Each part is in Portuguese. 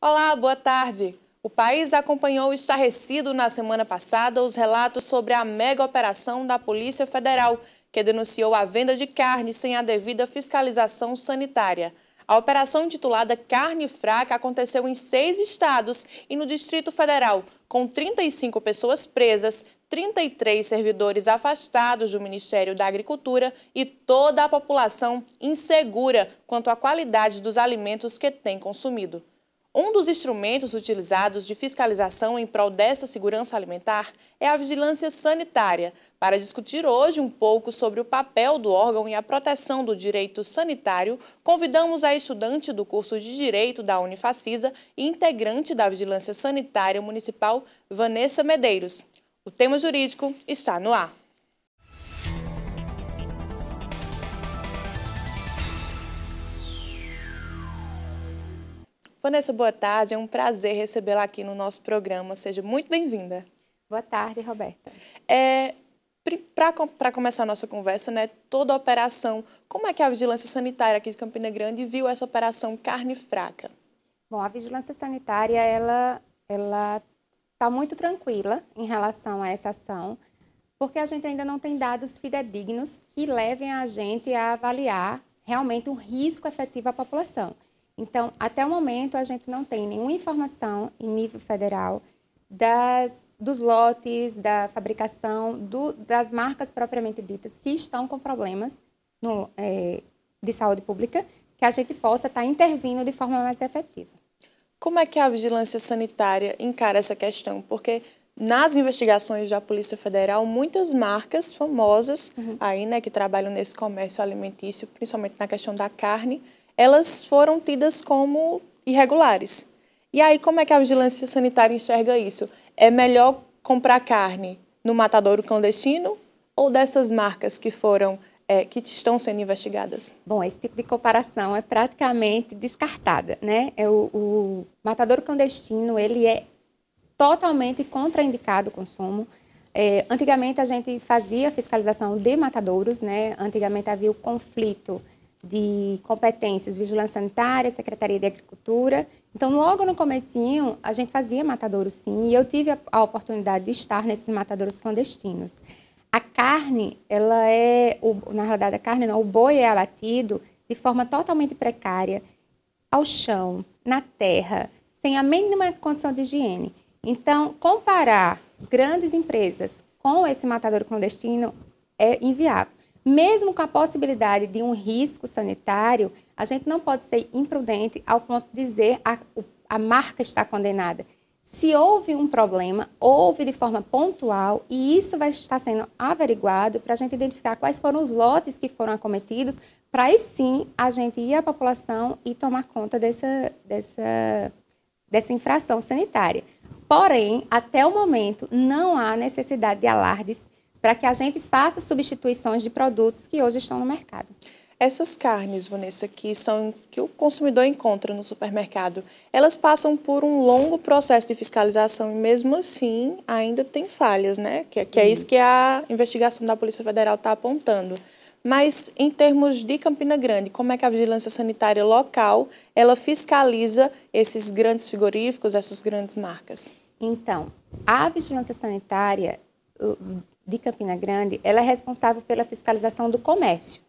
Olá, boa tarde. O país acompanhou estarrecido na semana passada os relatos sobre a mega operação da Polícia Federal, que denunciou a venda de carne sem a devida fiscalização sanitária. A operação intitulada Carne Fraca aconteceu em seis estados e no Distrito Federal, com 35 pessoas presas, 33 servidores afastados do Ministério da Agricultura e toda a população insegura quanto à qualidade dos alimentos que tem consumido. Um dos instrumentos utilizados de fiscalização em prol dessa segurança alimentar é a vigilância sanitária. Para discutir hoje um pouco sobre o papel do órgão e a proteção do direito sanitário, convidamos a estudante do curso de Direito da Unifacisa e integrante da Vigilância Sanitária Municipal, Vanessa Medeiros. O tema jurídico está no ar. Vanessa, boa tarde. É um prazer recebê-la aqui no nosso programa. Seja muito bem-vinda. Boa tarde, Roberta. É, para começar a nossa conversa, né, toda a operação, como é que a Vigilância Sanitária aqui de Campina Grande viu essa operação carne fraca? Bom, a Vigilância Sanitária, ela ela está muito tranquila em relação a essa ação, porque a gente ainda não tem dados fidedignos que levem a gente a avaliar realmente o risco efetivo à população. Então, até o momento, a gente não tem nenhuma informação em nível federal das, dos lotes, da fabricação, do, das marcas propriamente ditas que estão com problemas no, é, de saúde pública, que a gente possa estar intervindo de forma mais efetiva. Como é que a vigilância sanitária encara essa questão? Porque nas investigações da Polícia Federal, muitas marcas famosas uhum. aí, né, que trabalham nesse comércio alimentício, principalmente na questão da carne, elas foram tidas como irregulares. E aí, como é que a vigilância sanitária enxerga isso? É melhor comprar carne no matadouro clandestino ou dessas marcas que foram é, que estão sendo investigadas? Bom, esse tipo de comparação é praticamente descartada, né? É o, o matador clandestino ele é totalmente contraindicado o consumo. É, antigamente a gente fazia fiscalização de matadouros, né? Antigamente havia o conflito de competências, vigilância sanitária, Secretaria de Agricultura. Então, logo no comecinho, a gente fazia matadouros sim, e eu tive a, a oportunidade de estar nesses matadouros clandestinos. A carne, ela é, o, na realidade, a carne não, o boi é abatido de forma totalmente precária, ao chão, na terra, sem a mínima condição de higiene. Então, comparar grandes empresas com esse matador clandestino é inviável. Mesmo com a possibilidade de um risco sanitário, a gente não pode ser imprudente ao ponto de dizer a, a marca está condenada. Se houve um problema, houve de forma pontual e isso vai estar sendo averiguado para a gente identificar quais foram os lotes que foram acometidos, para aí sim a gente ir à população e tomar conta dessa, dessa, dessa infração sanitária. Porém, até o momento, não há necessidade de alardes para que a gente faça substituições de produtos que hoje estão no mercado. Essas carnes, Vanessa, que são que o consumidor encontra no supermercado, elas passam por um longo processo de fiscalização e mesmo assim ainda tem falhas, né? Que, é, que é isso que a investigação da Polícia Federal está apontando. Mas em termos de Campina Grande, como é que a vigilância sanitária local ela fiscaliza esses grandes frigoríficos, essas grandes marcas? Então, a vigilância sanitária de Campina Grande, ela é responsável pela fiscalização do comércio.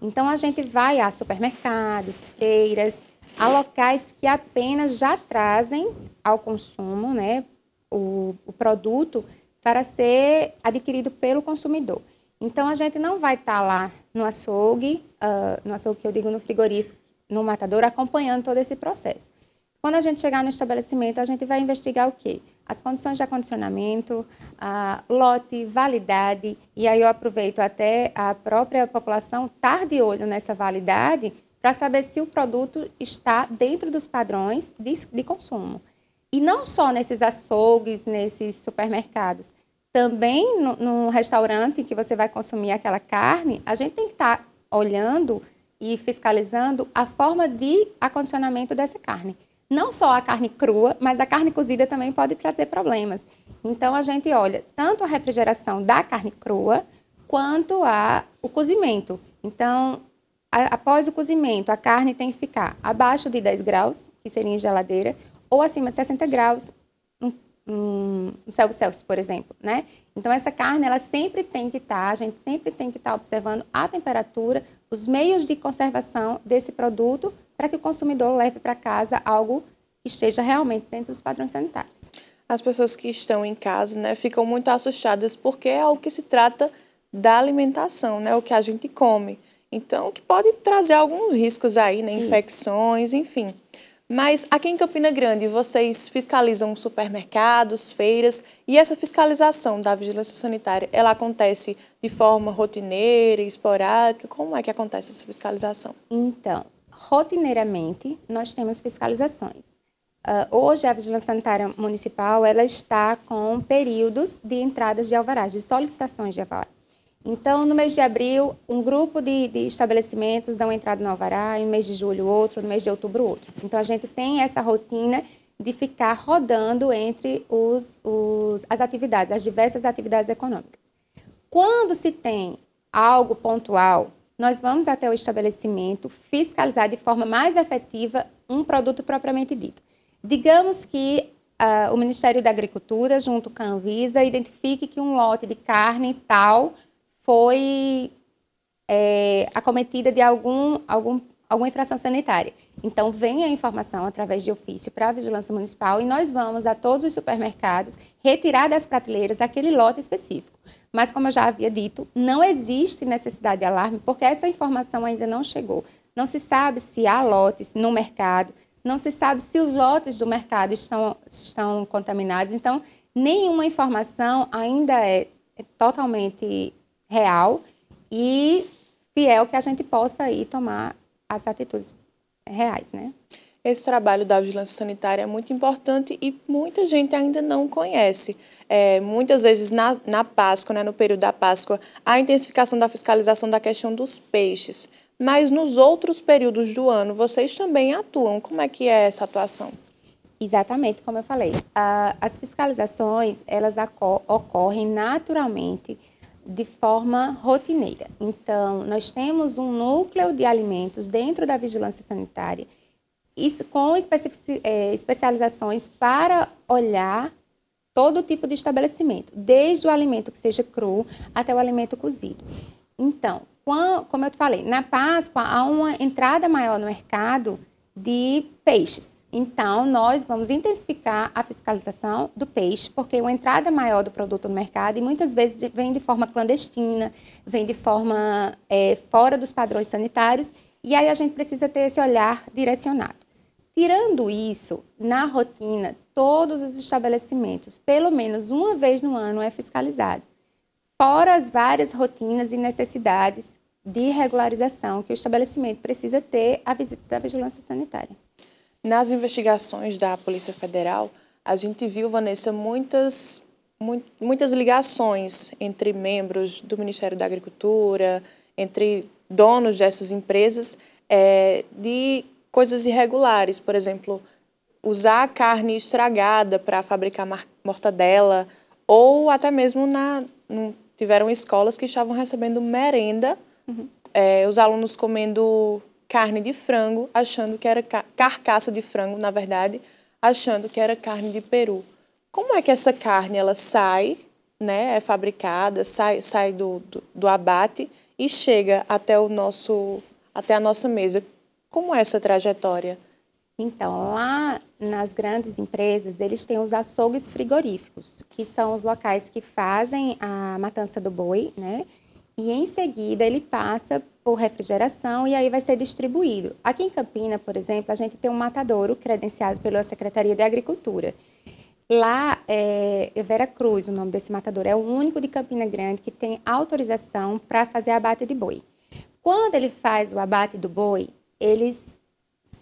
Então a gente vai a supermercados, feiras, a locais que apenas já trazem ao consumo, né, o, o produto para ser adquirido pelo consumidor. Então a gente não vai estar tá lá no açougue, uh, no açougue que eu digo no frigorífico, no matador, acompanhando todo esse processo. Quando a gente chegar no estabelecimento, a gente vai investigar o quê? As condições de acondicionamento, lote, validade, e aí eu aproveito até a própria população estar tá de olho nessa validade para saber se o produto está dentro dos padrões de, de consumo. E não só nesses açougues, nesses supermercados, também no, no, restaurante que você vai consumir aquela carne, a gente tem que estar tá olhando e fiscalizando a forma de acondicionamento dessa carne não só a carne crua, mas a carne cozida também pode trazer problemas. Então a gente olha tanto a refrigeração da carne crua quanto a o cozimento. Então, a, após o cozimento, a carne tem que ficar abaixo de 10 graus, que seria em geladeira, ou acima de 60 graus, um, um, por exemplo, né? Então, essa carne, ela sempre tem que estar, tá, a gente sempre tem que estar tá observando a temperatura, os meios de conservação desse produto para que o consumidor leve para casa algo que esteja realmente dentro dos padrões sanitários. As pessoas que estão em casa né, ficam muito assustadas porque é algo que se trata da alimentação, né, o que a gente come. Então, que pode trazer alguns riscos aí, né, infecções, Isso. enfim. Mas aqui em Campina Grande, vocês fiscalizam supermercados, feiras, e essa fiscalização da vigilância sanitária, ela acontece de forma rotineira, esporádica? Como é que acontece essa fiscalização? Então, rotineiramente nós temos fiscalizações. Uh, hoje, a Vigilância Sanitária Municipal ela está com períodos de entradas de alvarás, de solicitações de alvará. Então, no mês de abril, um grupo de, de estabelecimentos dão entrada no alvará, no mês de julho outro, no mês de outubro outro. Então, a gente tem essa rotina de ficar rodando entre os, os, as atividades, as diversas atividades econômicas. Quando se tem algo pontual, nós vamos até o estabelecimento fiscalizar de forma mais efetiva um produto propriamente dito. Digamos que uh, o Ministério da Agricultura, junto com a Anvisa, identifique que um lote de carne tal foi é, acometida de algum, algum alguma infração sanitária. Então, vem a informação através de ofício para a Vigilância Municipal e nós vamos a todos os supermercados retirar das prateleiras aquele lote específico. Mas, como eu já havia dito, não existe necessidade de alarme porque essa informação ainda não chegou. Não se sabe se há lotes no mercado, não se sabe se os lotes do mercado estão, estão contaminados. Então, nenhuma informação ainda é, é totalmente real e fiel que a gente possa aí tomar as atitudes reais, né? Esse trabalho da vigilância sanitária é muito importante e muita gente ainda não conhece. É, muitas vezes na, na Páscoa, né, no período da Páscoa, a intensificação da fiscalização da questão dos peixes. Mas nos outros períodos do ano, vocês também atuam. Como é que é essa atuação? Exatamente, como eu falei. as fiscalizações, elas ocorrem naturalmente de forma rotineira. Então, nós temos um núcleo de alimentos dentro da vigilância sanitária, isso com é, especializações para olhar todo tipo de estabelecimento, desde o alimento que seja cru até o alimento cozido. Então, como eu te falei, na Páscoa há uma entrada maior no mercado de peixes. Então, nós vamos intensificar a fiscalização do peixe, porque uma entrada maior do produto no mercado, e muitas vezes vem de forma clandestina, vem de forma é, fora dos padrões sanitários, e aí a gente precisa ter esse olhar direcionado. Tirando isso, na rotina, todos os estabelecimentos, pelo menos uma vez no ano, é fiscalizado, fora as várias rotinas e necessidades de regularização que o estabelecimento precisa ter a visita da vigilância sanitária. Nas investigações da Polícia Federal, a gente viu, Vanessa, muitas, muitas ligações entre membros do Ministério da Agricultura, entre donos dessas empresas, é, de coisas irregulares. Por exemplo, usar carne estragada para fabricar mortadela, ou até mesmo na, tiveram escolas que estavam recebendo merenda, uhum. é, os alunos comendo carne de frango, achando que era carcaça de frango, na verdade, achando que era carne de peru. Como é que essa carne ela sai, né, é fabricada, sai, sai do, do, do abate e chega até o nosso até a nossa mesa? Como é essa trajetória? Então, lá nas grandes empresas, eles têm os açougues frigoríficos, que são os locais que fazem a matança do boi, né? E em seguida ele passa por refrigeração e aí vai ser distribuído. Aqui em Campina, por exemplo, a gente tem um matadouro credenciado pela Secretaria de Agricultura. Lá, é, é Vera Cruz, o nome desse matador, é o único de Campina Grande que tem autorização para fazer abate de boi. Quando ele faz o abate do boi, eles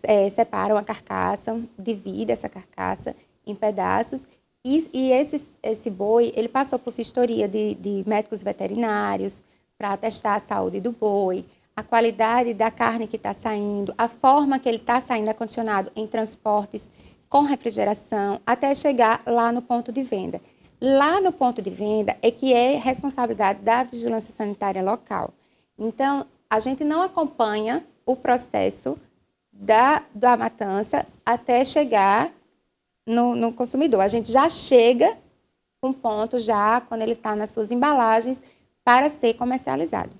é, separam a carcaça, dividem essa carcaça em pedaços e, e esse, esse boi, ele passou por vistoria de, de médicos veterinários, para testar a saúde do boi, a qualidade da carne que está saindo, a forma que ele está saindo acondicionado em transportes com refrigeração, até chegar lá no ponto de venda. Lá no ponto de venda é que é responsabilidade da vigilância sanitária local. Então, a gente não acompanha o processo da, da matança até chegar no, no consumidor. A gente já chega um ponto já quando ele está nas suas embalagens para ser comercializado.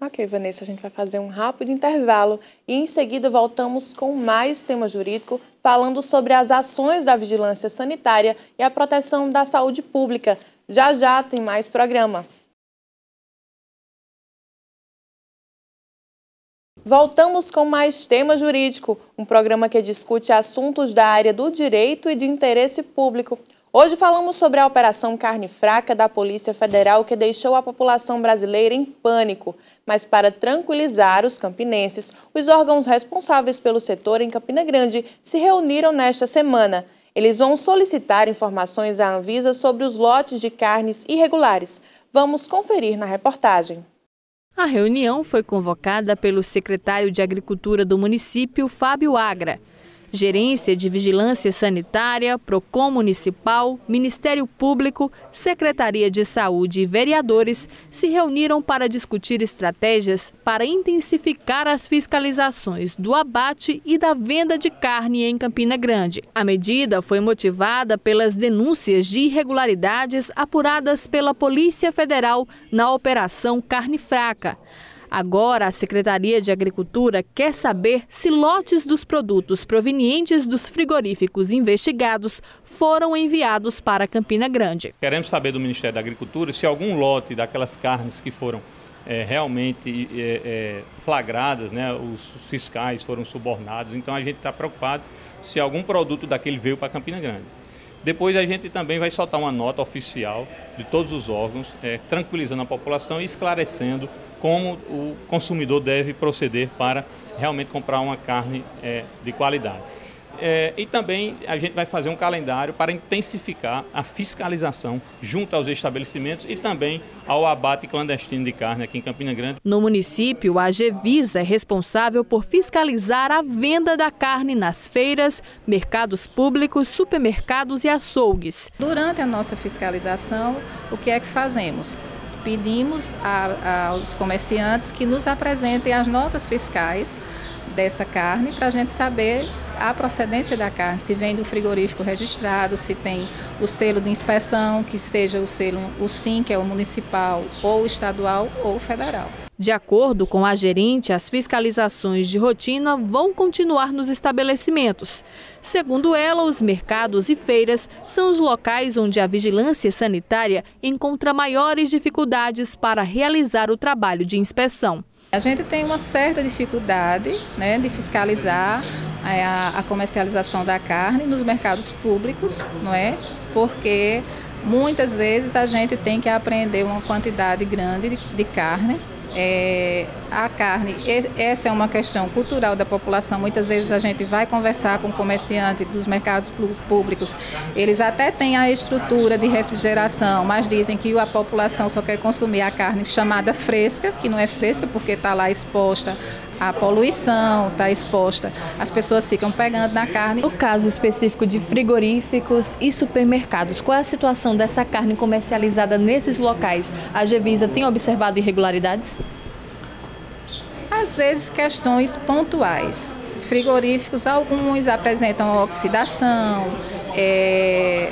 Ok, Vanessa, a gente vai fazer um rápido intervalo e em seguida voltamos com mais tema jurídico, falando sobre as ações da vigilância sanitária e a proteção da saúde pública. Já já tem mais programa. Voltamos com mais tema jurídico, um programa que discute assuntos da área do direito e de interesse público. Hoje falamos sobre a Operação Carne Fraca da Polícia Federal, que deixou a população brasileira em pânico. Mas para tranquilizar os campinenses, os órgãos responsáveis pelo setor em Campina Grande se reuniram nesta semana. Eles vão solicitar informações à Anvisa sobre os lotes de carnes irregulares. Vamos conferir na reportagem. A reunião foi convocada pelo secretário de Agricultura do município, Fábio Agra. Gerência de Vigilância Sanitária, PROCON Municipal, Ministério Público, Secretaria de Saúde e vereadores se reuniram para discutir estratégias para intensificar as fiscalizações do abate e da venda de carne em Campina Grande. A medida foi motivada pelas denúncias de irregularidades apuradas pela Polícia Federal na Operação Carne Fraca. Agora, a Secretaria de Agricultura quer saber se lotes dos produtos provenientes dos frigoríficos investigados foram enviados para Campina Grande. Queremos saber do Ministério da Agricultura se algum lote daquelas carnes que foram é, realmente é, é, flagradas, né? os fiscais foram subornados, então a gente está preocupado se algum produto daquele veio para Campina Grande. Depois a gente também vai soltar uma nota oficial de todos os órgãos, tranquilizando a população e esclarecendo como o consumidor deve proceder para realmente comprar uma carne é, de qualidade. É, e também a gente vai fazer um calendário para intensificar a fiscalização junto aos estabelecimentos e também ao abate clandestino de carne aqui em Campina Grande. No município, a Gevisa é responsável por fiscalizar a venda da carne nas feiras, mercados públicos, supermercados e açougues. Durante a nossa fiscalização, o que é que fazemos? pedimos a, a, aos comerciantes que nos apresentem as notas fiscais dessa carne para a gente saber a procedência da carne, se vem do frigorífico registrado, se tem o selo de inspeção, que seja o selo o SIM, que é o municipal ou estadual ou federal. De acordo com a gerente, as fiscalizações de rotina vão continuar nos estabelecimentos. Segundo ela, os mercados e feiras são os locais onde a vigilância sanitária encontra maiores dificuldades para realizar o trabalho de inspeção. A gente tem uma certa dificuldade né, de fiscalizar é, a, a comercialização da carne nos mercados públicos, não é? Porque muitas vezes a gente tem que apreender uma quantidade grande de, de carne é, a carne, essa é uma questão cultural da população. Muitas vezes a gente vai conversar com comerciante dos mercados públicos. Eles até têm a estrutura de refrigeração, mas dizem que a população só quer consumir a carne chamada fresca, que não é fresca porque está lá exposta a poluição está exposta, as pessoas ficam pegando na carne. No caso específico de frigoríficos e supermercados, qual é a situação dessa carne comercializada nesses locais? A Gevisa tem observado irregularidades? Às vezes, questões pontuais. Frigoríficos, alguns apresentam oxidação, é,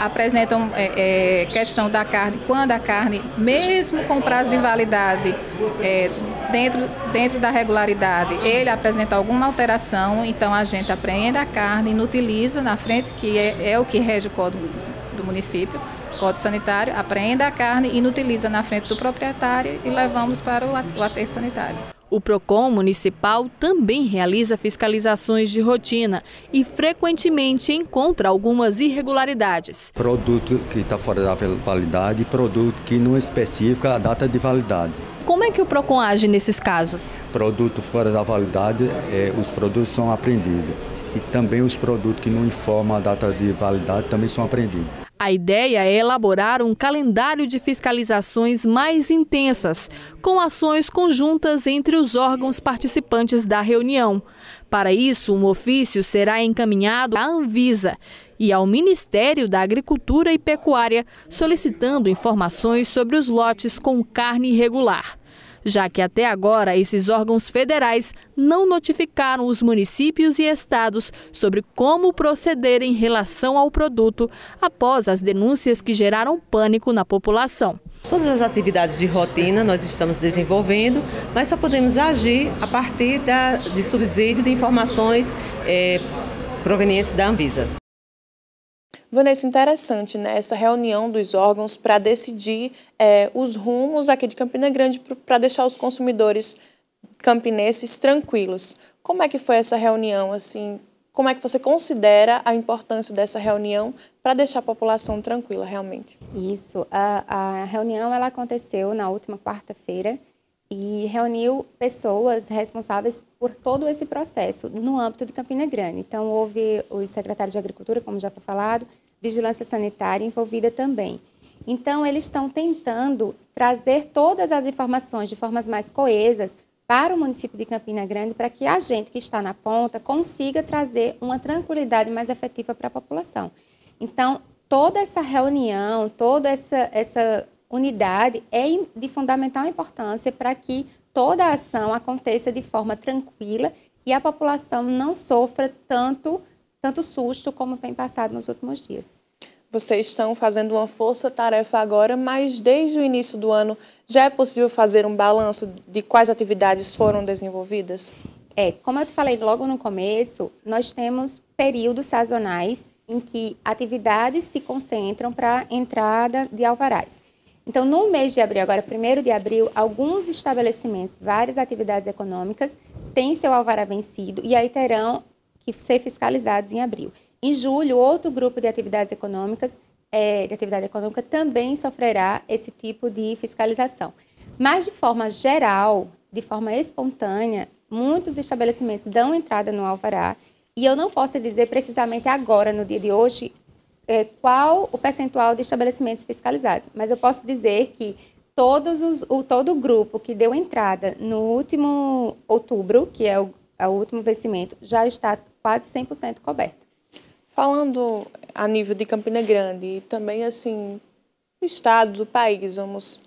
apresentam é, é questão da carne, quando a carne, mesmo com prazo de validade, é, dentro, dentro da regularidade ele apresenta alguma alteração, então a gente apreende a carne, inutiliza na frente, que é, é o que rege o código do município, código sanitário, apreende a carne, inutiliza na frente do proprietário e levamos para o aterro sanitário. O PROCON municipal também realiza fiscalizações de rotina e frequentemente encontra algumas irregularidades. Produto que está fora da validade, produto que não especifica a data de validade. Como é que o PROCON age nesses casos? Produtos fora da validade, é, os produtos são apreendidos. E também os produtos que não informam a data de validade também são apreendidos. A ideia é elaborar um calendário de fiscalizações mais intensas, com ações conjuntas entre os órgãos participantes da reunião. Para isso, um ofício será encaminhado à Anvisa, e ao Ministério da Agricultura e Pecuária solicitando informações sobre os lotes com carne irregular já que até agora esses órgãos federais não notificaram os municípios e estados sobre como proceder em relação ao produto após as denúncias que geraram pânico na população. Todas as atividades de rotina nós estamos desenvolvendo, mas só podemos agir a partir da, de subsídio de informações é, provenientes da Anvisa. Vanessa, interessante, né? Essa reunião dos órgãos para decidir é, os rumos aqui de Campina Grande para deixar os consumidores campinenses tranquilos. Como é que foi essa reunião, assim? Como é que você considera a importância dessa reunião para deixar a população tranquila, realmente? Isso. A, a reunião ela aconteceu na última quarta-feira e reuniu pessoas responsáveis por todo esse processo no âmbito de Campina Grande. Então, houve os secretários de Agricultura, como já foi falado, vigilância sanitária envolvida também. Então, eles estão tentando trazer todas as informações de formas mais coesas para o município de Campina Grande, para que a gente que está na ponta consiga trazer uma tranquilidade mais efetiva para a população. Então, toda essa reunião, toda essa, essa unidade é de fundamental importância para que toda a ação aconteça de forma tranquila e a população não sofra tanto tanto susto como vem passado nos últimos dias. Vocês estão fazendo uma força-tarefa agora, mas desde o início do ano já é possível fazer um balanço de quais atividades foram desenvolvidas? É, como eu te falei logo no começo, nós temos períodos sazonais em que atividades se concentram para entrada de alvarás. Então, no mês de abril, agora primeiro de abril, alguns estabelecimentos, várias atividades econômicas, têm seu alvará vencido e aí terão que ser fiscalizados em abril. Em julho, outro grupo de atividades econômicas, é, de atividade econômica, também sofrerá esse tipo de fiscalização. Mas de forma geral, de forma espontânea, muitos estabelecimentos dão entrada no alvará e eu não posso dizer precisamente agora, no dia de hoje, é, qual o percentual de estabelecimentos fiscalizados, mas eu posso dizer que todos os, o, todo o grupo que deu entrada no último outubro, que é o, é o último vencimento, já está quase 100% coberto. Falando a nível de Campina Grande e também assim o estado, do país, vamos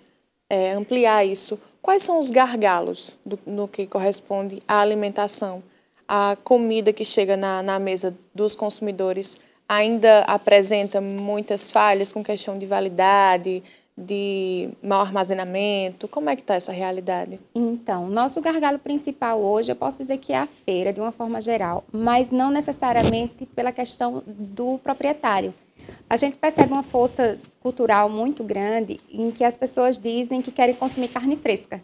é, ampliar isso. Quais são os gargalos do, no que corresponde à alimentação? A comida que chega na, na mesa dos consumidores ainda apresenta muitas falhas com questão de validade, de mau armazenamento? Como é que está essa realidade? Então, nosso gargalo principal hoje, eu posso dizer que é a feira, de uma forma geral, mas não necessariamente pela questão do proprietário. A gente percebe uma força cultural muito grande em que as pessoas dizem que querem consumir carne fresca.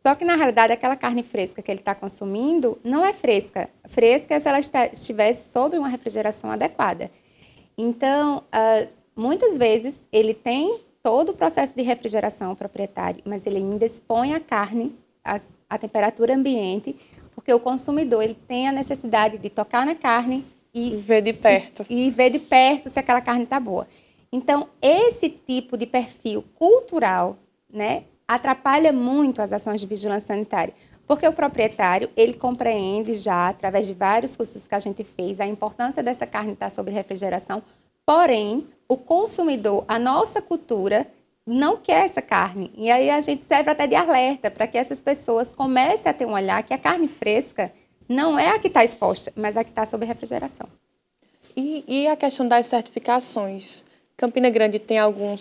Só que, na realidade, aquela carne fresca que ele está consumindo não é fresca. Fresca é se ela estivesse sob uma refrigeração adequada. Então, ah, muitas vezes, ele tem todo o processo de refrigeração o proprietário, mas ele ainda expõe a carne à, à temperatura ambiente, porque o consumidor ele tem a necessidade de tocar na carne e ver de perto. E, e ver de perto se aquela carne está boa. Então, esse tipo de perfil cultural, né, atrapalha muito as ações de vigilância sanitária, porque o proprietário, ele compreende já, através de vários cursos que a gente fez, a importância dessa carne estar tá sob refrigeração, porém, o consumidor, a nossa cultura, não quer essa carne. E aí a gente serve até de alerta para que essas pessoas comecem a ter um olhar que a carne fresca não é a que está exposta, mas a que está sob refrigeração. E, e, a questão das certificações? Campina Grande tem algum,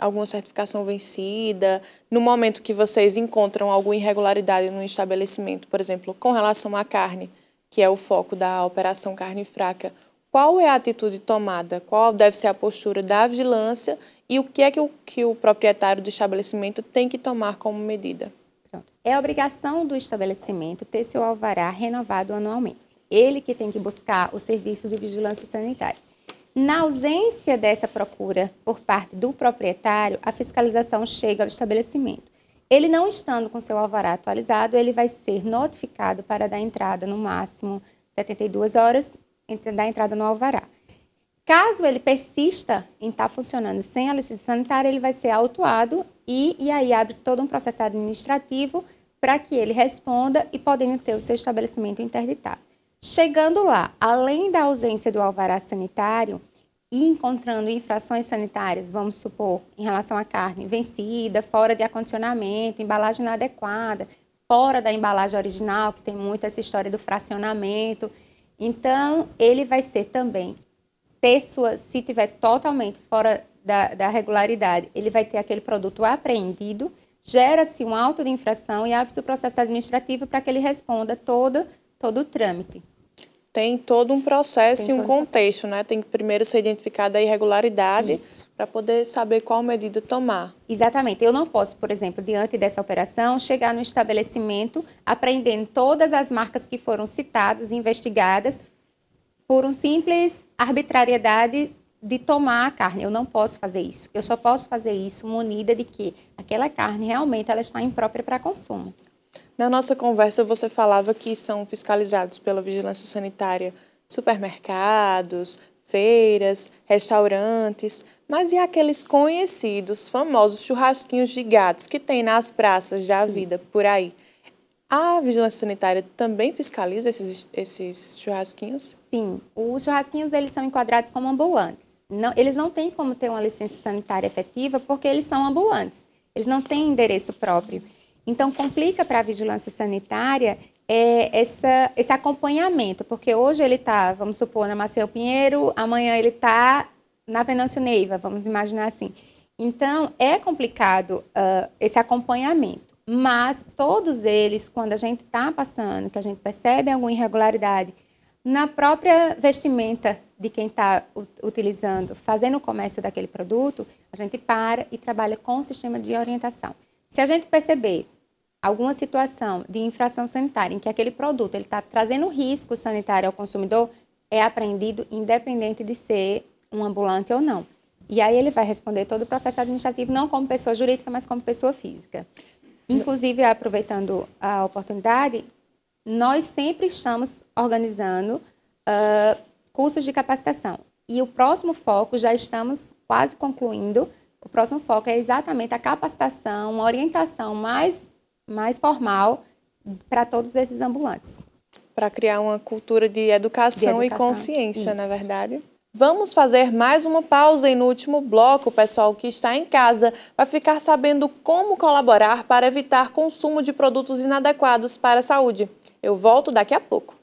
alguma certificação vencida? No momento que vocês encontram alguma irregularidade no estabelecimento, por exemplo, com relação à carne, que é o foco da Operação Carne Fraca, qual é a atitude tomada, qual deve ser a postura da vigilância e o que é que o, que o proprietário do estabelecimento tem que tomar como medida. Pronto. É obrigação do estabelecimento ter seu alvará renovado anualmente. Ele que tem que buscar o serviço de vigilância sanitária. Na ausência dessa procura por parte do proprietário, a fiscalização chega ao estabelecimento. Ele não estando com seu alvará atualizado, ele vai ser notificado para dar entrada no máximo 72 horas da entrada no alvará. Caso ele persista em estar tá funcionando sem a licença sanitária, ele vai ser autuado e, e aí abre-se todo um processo administrativo para que ele responda e podendo ter o seu estabelecimento interditado. Chegando lá, além da ausência do alvará sanitário e encontrando infrações sanitárias, vamos supor, em relação à carne vencida, fora de acondicionamento, embalagem inadequada, fora da embalagem original, que tem muito essa história do fracionamento, então, ele vai ser também ter sua, se tiver totalmente fora da, da regularidade, ele vai ter aquele produto apreendido, gera-se um auto de infração e abre-se o processo administrativo para que ele responda todo, todo o trâmite tem todo um processo tem e um contexto, né? Tem que primeiro ser identificada a irregularidade para poder saber qual medida tomar. Exatamente. Eu não posso, por exemplo, diante dessa operação, chegar no estabelecimento apreendendo todas as marcas que foram citadas, investigadas, por um simples arbitrariedade de tomar a carne. Eu não posso fazer isso. Eu só posso fazer isso munida de que aquela carne realmente ela está imprópria para consumo. Na nossa conversa, você falava que são fiscalizados pela vigilância sanitária supermercados, feiras, restaurantes, mas e aqueles conhecidos, famosos churrasquinhos de gatos que tem nas praças da vida Isso. por aí? A vigilância sanitária também fiscaliza esses, esses churrasquinhos? Sim, os churrasquinhos eles são enquadrados como ambulantes. Não, eles não têm como ter uma licença sanitária efetiva porque eles são ambulantes. Eles não têm endereço próprio. Então, complica para a vigilância sanitária é, essa, esse acompanhamento, porque hoje ele está, vamos supor, na Maceió Pinheiro, amanhã ele está na Venâncio Neiva, vamos imaginar assim. Então, é complicado uh, esse acompanhamento, mas todos eles, quando a gente está passando, que a gente percebe alguma irregularidade, na própria vestimenta de quem está utilizando, fazendo o comércio daquele produto, a gente para e trabalha com o sistema de orientação. Se a gente perceber alguma situação de infração sanitária em que aquele produto ele está trazendo risco sanitário ao consumidor, é apreendido independente de ser um ambulante ou não. E aí ele vai responder todo o processo administrativo, não como pessoa jurídica, mas como pessoa física. Inclusive, aproveitando a oportunidade, nós sempre estamos organizando uh, cursos de capacitação. E o próximo foco, já estamos quase concluindo, o próximo foco é exatamente a capacitação, uma orientação mais mais formal para todos esses ambulantes. Para criar uma cultura de educação, de educação. e consciência, é Isso. na verdade. Vamos fazer mais uma pausa e no último bloco, o pessoal que está em casa vai ficar sabendo como colaborar para evitar consumo de produtos inadequados para a saúde. Eu volto daqui a pouco.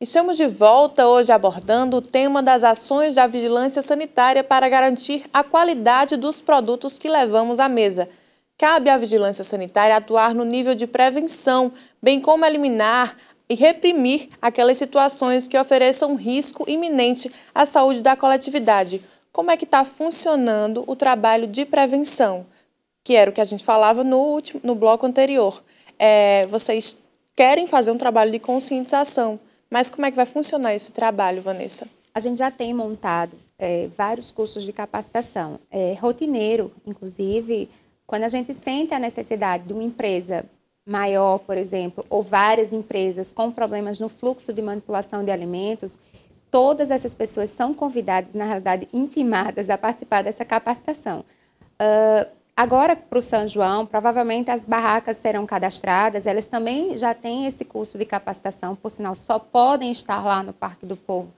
Estamos de volta hoje abordando o tema das ações da vigilância sanitária para garantir a qualidade dos produtos que levamos à mesa. Cabe à vigilância sanitária atuar no nível de prevenção, bem como eliminar e reprimir aquelas situações que ofereçam risco iminente à saúde da coletividade. Como é que está funcionando o trabalho de prevenção? Que era o que a gente falava no, último, no bloco anterior. É, vocês querem fazer um trabalho de conscientização, mas como é que vai funcionar esse trabalho, Vanessa? A gente já tem montado é, vários cursos de capacitação, é, rotineiro, inclusive, quando a gente sente a necessidade de uma empresa maior, por exemplo, ou várias empresas com problemas no fluxo de manipulação de alimentos, todas essas pessoas são convidadas, na realidade, intimadas a participar dessa capacitação. Uh, Agora, para o São João, provavelmente as barracas serão cadastradas, elas também já têm esse curso de capacitação, por sinal, só podem estar lá no Parque do Povo.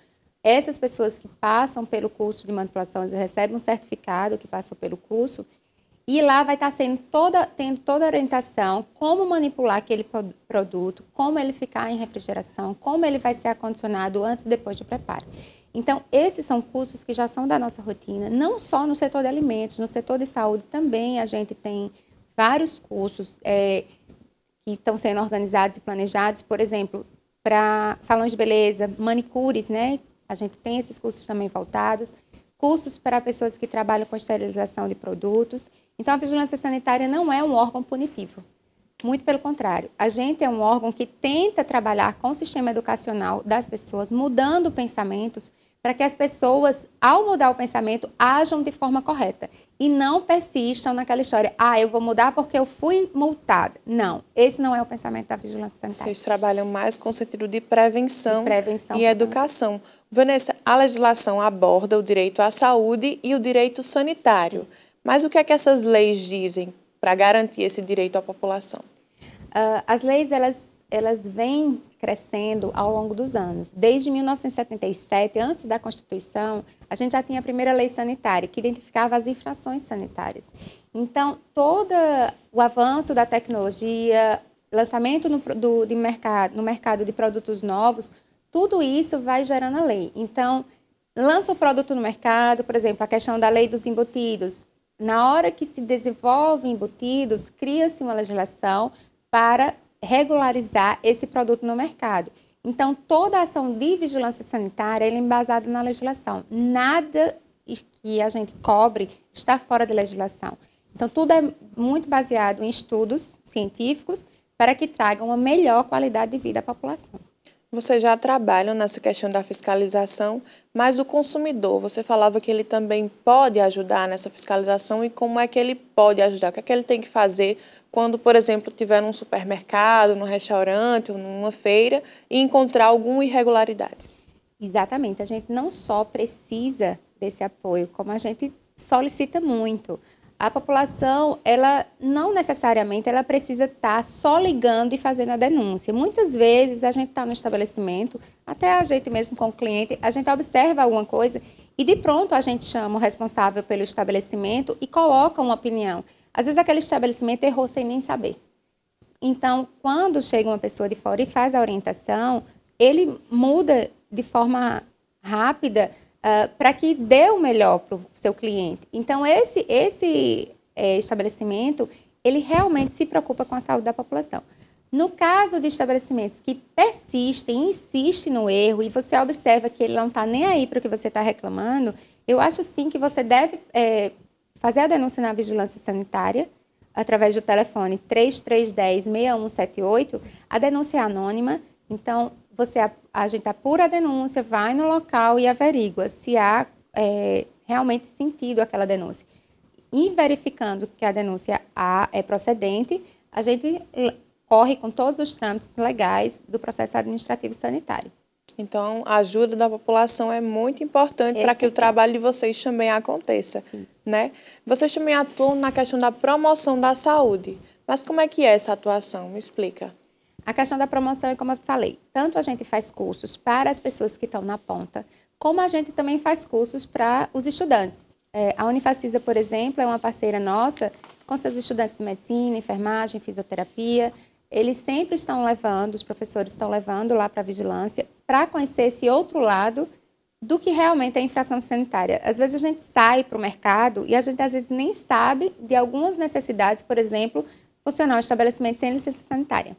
Essas pessoas que passam pelo curso de manipulação, recebem um certificado que passou pelo curso, e lá vai estar sendo toda, tendo toda a orientação, como manipular aquele produto, como ele ficar em refrigeração, como ele vai ser acondicionado antes e depois do preparo. Então, esses são cursos que já são da nossa rotina, não só no setor de alimentos, no setor de saúde também a gente tem vários cursos é, que estão sendo organizados e planejados, por exemplo, para salões de beleza, manicures, né? A gente tem esses cursos também voltados, cursos para pessoas que trabalham com esterilização de produtos. Então, a vigilância sanitária não é um órgão punitivo, muito pelo contrário, a gente é um órgão que tenta trabalhar com o sistema educacional das pessoas, mudando pensamentos para que as pessoas, ao mudar o pensamento, ajam de forma correta e não persistam naquela história, ah, eu vou mudar porque eu fui multada. Não, esse não é o pensamento da vigilância sanitária. Vocês trabalham mais com o sentido de prevenção, de prevenção e educação. Vanessa, a legislação aborda o direito à saúde e o direito sanitário. Mas o que é que essas leis dizem para garantir esse direito à população? Uh, as leis, elas elas vêm crescendo ao longo dos anos. Desde 1977, antes da Constituição, a gente já tinha a primeira lei sanitária, que identificava as infrações sanitárias. Então, todo o avanço da tecnologia, lançamento no, do, mercado, no mercado de produtos novos, tudo isso vai gerando a lei. Então, lança o produto no mercado, por exemplo, a questão da lei dos embutidos. Na hora que se desenvolve embutidos, cria-se uma legislação para regularizar esse produto no mercado. Então, toda ação de vigilância sanitária é embasada na legislação. Nada que a gente cobre está fora da legislação. Então, tudo é muito baseado em estudos científicos para que tragam uma melhor qualidade de vida à população. Você já trabalham nessa questão da fiscalização, mas o consumidor, você falava que ele também pode ajudar nessa fiscalização e como é que ele pode ajudar, o que é que ele tem que fazer, quando, por exemplo, tiver num supermercado, num restaurante ou numa feira e encontrar alguma irregularidade. Exatamente. A gente não só precisa desse apoio, como a gente solicita muito. A população, ela não necessariamente ela precisa estar tá só ligando e fazendo a denúncia. Muitas vezes a gente está no estabelecimento, até a gente mesmo com o cliente, a gente observa alguma coisa e de pronto a gente chama o responsável pelo estabelecimento e coloca uma opinião. Às vezes aquele estabelecimento errou sem nem saber. Então, quando chega uma pessoa de fora e faz a orientação, ele muda de forma rápida uh, para que dê o melhor para o seu cliente. Então, esse, esse é, estabelecimento, ele realmente se preocupa com a saúde da população. No caso de estabelecimentos que persistem, insistem no erro e você observa que ele não está nem aí para o que você está reclamando, eu acho sim que você deve é, fazer a denúncia na vigilância sanitária através do telefone 3310-6178, a denúncia é anônima, então você a, gente apura a denúncia, vai no local e averigua se há é, realmente sentido aquela denúncia. E verificando que a denúncia é procedente, a gente corre com todos os trâmites legais do processo administrativo e sanitário. Então, a ajuda da população é muito importante para que o trabalho de vocês também aconteça. Isso. Né? Vocês também atuam na questão da promoção da saúde. Mas como é que é essa atuação? Me explica. A questão da promoção é como eu falei, tanto a gente faz cursos para as pessoas que estão na ponta, como a gente também faz cursos para os estudantes. É, a Unifacisa, por exemplo, é uma parceira nossa com seus estudantes de medicina, enfermagem, fisioterapia, eles sempre estão levando, os professores estão levando lá para a vigilância para conhecer esse outro lado do que realmente é infração sanitária. Às vezes a gente sai para o mercado e a gente às vezes nem sabe de algumas necessidades, por exemplo, funcionar um estabelecimento sem licença sanitária.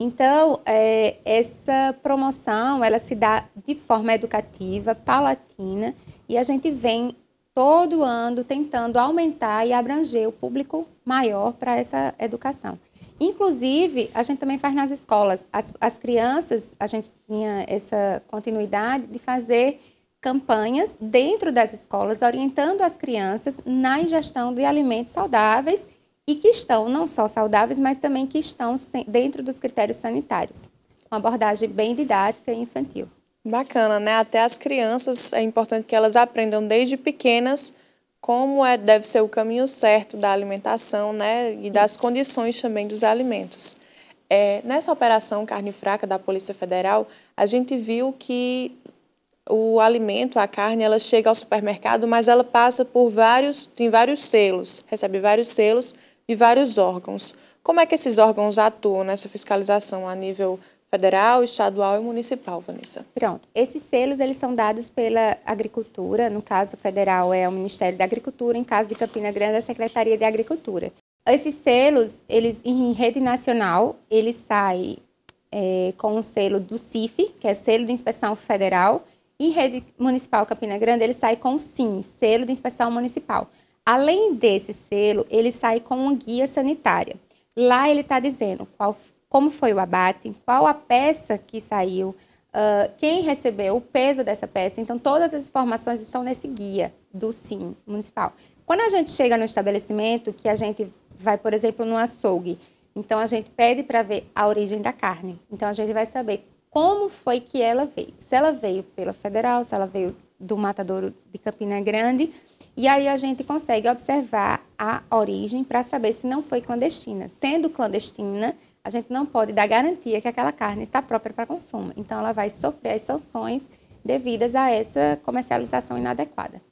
Então, é, essa promoção, ela se dá de forma educativa, paulatina, e a gente vem todo ano tentando aumentar e abranger o público maior para essa educação. Inclusive, a gente também faz nas escolas. As, as crianças, a gente tinha essa continuidade de fazer campanhas dentro das escolas, orientando as crianças na ingestão de alimentos saudáveis e que estão não só saudáveis, mas também que estão dentro dos critérios sanitários. Uma abordagem bem didática e infantil. Bacana, né? Até as crianças, é importante que elas aprendam desde pequenas como é, deve ser o caminho certo da alimentação né, e das condições também dos alimentos. É, nessa operação Carne Fraca da Polícia Federal, a gente viu que o alimento, a carne, ela chega ao supermercado, mas ela passa por vários, tem vários selos, recebe vários selos de vários órgãos. Como é que esses órgãos atuam nessa fiscalização a nível federal, estadual e municipal, Vanessa. Pronto. Esses selos eles são dados pela Agricultura, no caso federal é o Ministério da Agricultura, em caso de Campina Grande é a Secretaria de Agricultura. Esses selos, eles em rede nacional, ele sai é, com o selo do CIF, que é selo de inspeção federal, em rede municipal Campina Grande ele sai com o SIM, selo de inspeção municipal. Além desse selo, ele sai com uma guia sanitária. Lá ele está dizendo qual, como foi o abate, qual a peça que saiu, uh, quem recebeu, o peso dessa peça. Então, todas as informações estão nesse guia do SIM municipal. Quando a gente chega no estabelecimento, que a gente vai, por exemplo, no açougue, então a gente pede para ver a origem da carne. Então, a gente vai saber como foi que ela veio. Se ela veio pela federal, se ela veio do matadouro de Campina Grande. E aí a gente consegue observar a origem para saber se não foi clandestina. Sendo clandestina, a gente não pode dar garantia que aquela carne está própria para consumo. Então, ela vai sofrer as sanções devidas a essa comercialização inadequada.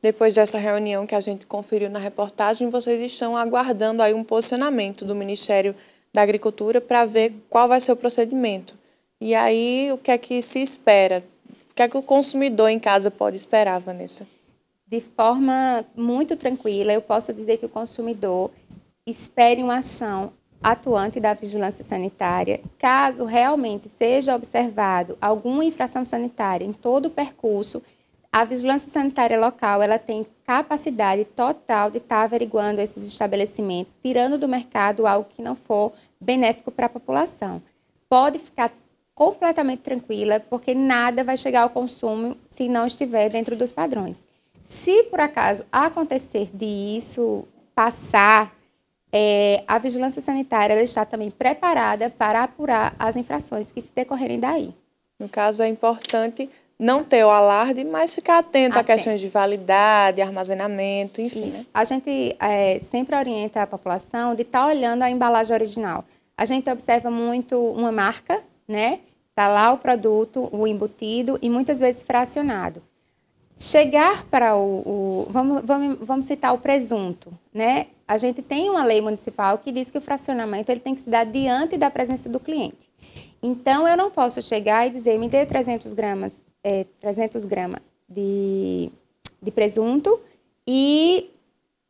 Depois dessa reunião que a gente conferiu na reportagem, vocês estão aguardando aí um posicionamento do Ministério da Agricultura para ver qual vai ser o procedimento. E aí, o que é que se espera? O que é que o consumidor em casa pode esperar, Vanessa? De forma muito tranquila, eu posso dizer que o consumidor espere uma ação atuante da vigilância sanitária, caso realmente seja observado alguma infração sanitária em todo o percurso, a vigilância sanitária local ela tem capacidade total de estar tá averiguando esses estabelecimentos, tirando do mercado algo que não for benéfico para a população. Pode ficar completamente tranquila, porque nada vai chegar ao consumo se não estiver dentro dos padrões. Se por acaso acontecer de isso passar é, a vigilância sanitária está também preparada para apurar as infrações que se decorrerem daí. No caso, é importante não ter o alarde, mas ficar atento, atento. a questões de validade, armazenamento, enfim. Né? A gente é, sempre orienta a população de estar tá olhando a embalagem original. A gente observa muito uma marca, né? Está lá o produto, o embutido e muitas vezes fracionado. Chegar para o. o vamos, vamos, vamos citar o presunto, né? a gente tem uma lei municipal que diz que o fracionamento ele tem que se dar diante da presença do cliente. Então, eu não posso chegar e dizer, me dê 300 gramas, é, 300 gramas de, de presunto e,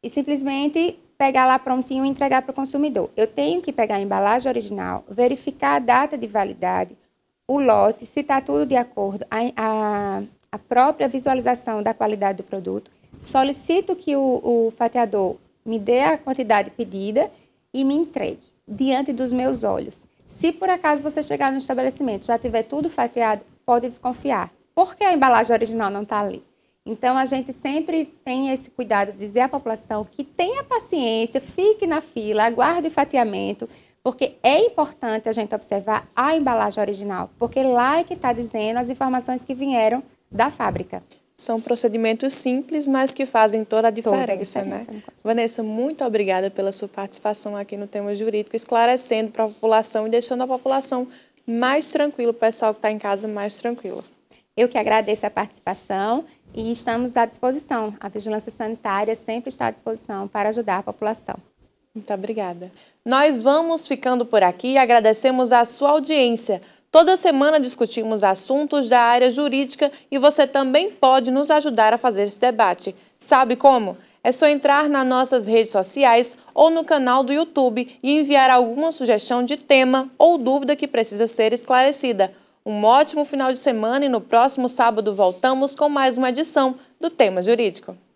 e simplesmente pegar lá prontinho e entregar para o consumidor. Eu tenho que pegar a embalagem original, verificar a data de validade, o lote, se está tudo de acordo, a, a, a, própria visualização da qualidade do produto. Solicito que o, o fatiador me dê a quantidade pedida e me entregue diante dos meus olhos. Se por acaso você chegar no estabelecimento já tiver tudo fatiado, pode desconfiar. Porque a embalagem original não está ali? Então, a gente sempre tem esse cuidado de dizer à população que tenha paciência, fique na fila, aguarde o fatiamento, porque é importante a gente observar a embalagem original, porque lá é que está dizendo as informações que vieram da fábrica. São procedimentos simples, mas que fazem toda a diferença, toda a diferença né? Vanessa, muito obrigada pela sua participação aqui no tema jurídico, esclarecendo para a população e deixando a população mais tranquila, o pessoal que está em casa mais tranquilo. Eu que agradeço a participação e estamos à disposição. A Vigilância Sanitária sempre está à disposição para ajudar a população. Muito obrigada. Nós vamos ficando por aqui e agradecemos a sua audiência. Toda semana discutimos assuntos da área jurídica e você também pode nos ajudar a fazer esse debate. Sabe como? É só entrar nas nossas redes sociais ou no canal do YouTube e enviar alguma sugestão de tema ou dúvida que precisa ser esclarecida. Um ótimo final de semana e no próximo sábado voltamos com mais uma edição do Tema Jurídico.